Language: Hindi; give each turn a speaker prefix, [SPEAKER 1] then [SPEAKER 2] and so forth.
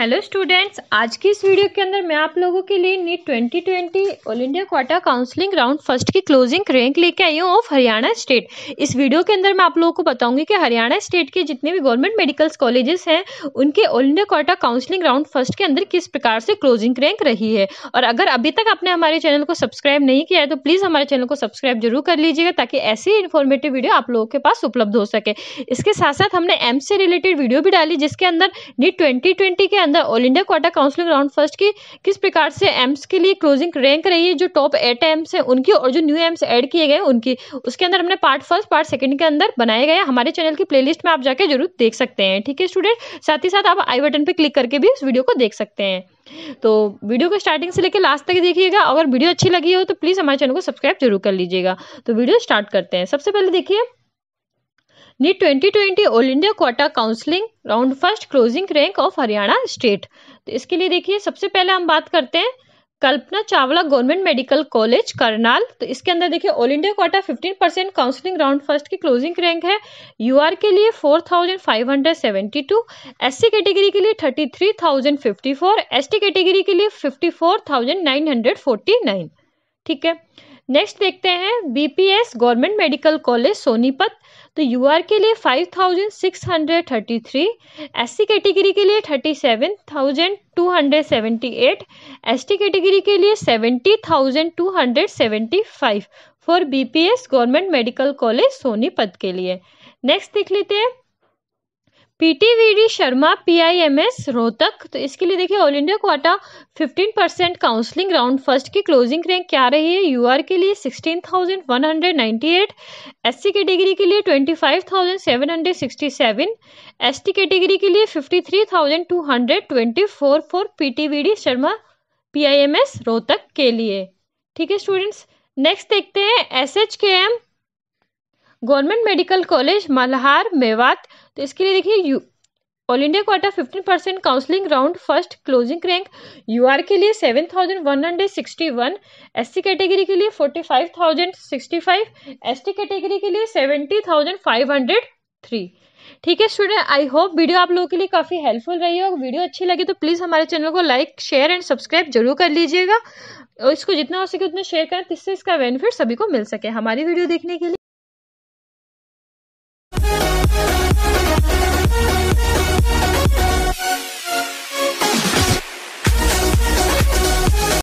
[SPEAKER 1] हेलो स्टूडेंट्स आज की इस वीडियो के अंदर मैं आप लोगों के लिए NEET 2020 all India quota counselling round first की क्लोजिंग रैंक लेके आई हूँ ऑफ हरियाणा स्टेट इस वीडियो के अंदर मैं आप लोगों को बताऊंगी कि हरियाणा स्टेट के जितने भी गवर्नमेंट मेडिकल्स कॉलेजेस हैं उनके all India quota counselling round first के अंदर किस प्रकार से क्लोजिंग रैंक रही है और अगर अभी तक आपने हमारे चैनल को सब्सक्राइब नहीं किया है तो प्लीज़ हमारे चैनल को सब्सक्राइब जरूर कर लीजिएगा ताकि ऐसी इन्फॉर्मेटिव वीडियो आप लोगों के पास उपलब्ध हो सके इसके साथ साथ हमने एम से रिलेटेड वीडियो भी डाली जिसके अंदर नीट ट्वेंटी के अंदर all India quarter counselling round first की किस प्रकार से एम्स के लिए क्लोजिंग रैंक रही है जो टॉप एट एम्स है उनकी और जो न्यू एम्स ऐड किए गए उनकी उसके अंदर हमने पार्ट फर्स्ट पार्ट सेकंड के अंदर बनाए गए हमारे चैनल की प्लेलिस्ट में आप जाके जरूर देख सकते हैं ठीक है स्टूडेंट साथ ही साथ आप आई बटन पर क्लिक करके भी इस वीडियो को देख सकते हैं तो वीडियो को स्टार्टिंग से लेकर लास्ट तक देखिएगा अगर वीडियो अच्छी लगी हो तो प्लीज़ हमारे चैनल को सब्सक्राइब जरूर कर लीजिएगा तो वीडियो स्टार्ट करते हैं सबसे पहले देखिए twenty twenty all India quota counselling round first closing rank of Haryana state तो इसके लिए देखिए सबसे पहले हम बात करते हैं Kalpana Chawla government medical college Karnal तो इसके अंदर देखिए all India quota 15 percent counselling round first की क्लोजिंग रैंक है यूआर के लिए 4,572 एससी कैटेगरी के लिए 33,054 एसटी कैटेगरी के लिए 54,949 ठीक है नेक्स्ट देखते हैं BPS government medical college Sonipat तो यूआर के लिए five thousand six hundred thirty three S C category के लिए thirty seven thousand two hundred seventy eight S T category के लिए seventy thousand two hundred seventy five for BPS government medical college Sonipat के लिए नेक्स्ट देख लेते हैं पीटीवीडी शर्मा पीआईएमएस रोहतक तो इसके लिए देखिए all India quota 15 percent counselling round first की क्लोजिंग रैंक क्या रही है यूआर के लिए 16,198 एससी कैटेगरी के लिए 25,767 एसटी कैटेगरी के लिए 53,224 for PTVD Sharma PIMS Rohtak के लिए ठीक है स्टूडेंट्स नेक्स्ट देखते हैं S H K M government medical college Malhar Mewat तो इसके लिए देखिए U all India quarter fifteen percent counselling round first closing rank U R के लिए seven thousand one hundred sixty one S C category के लिए forty five thousand sixty five S T category के लिए seventy thousand five hundred three ठीक है स्टूडेंट आई होप वीडियो आप लोगों के लिए काफ़ी हेल्पफुल रही है और वीडियो अच्छी लगी तो प्लीज़ हमारे चैनल को लाइक शेयर एंड सब्सक्राइब जरूर कर लीजिएगा और इसको जितना हो सके उतना शेयर करें जिससे इसका बेनिफिट सभी को मिल सके हमारी वीडियो देखने के लिए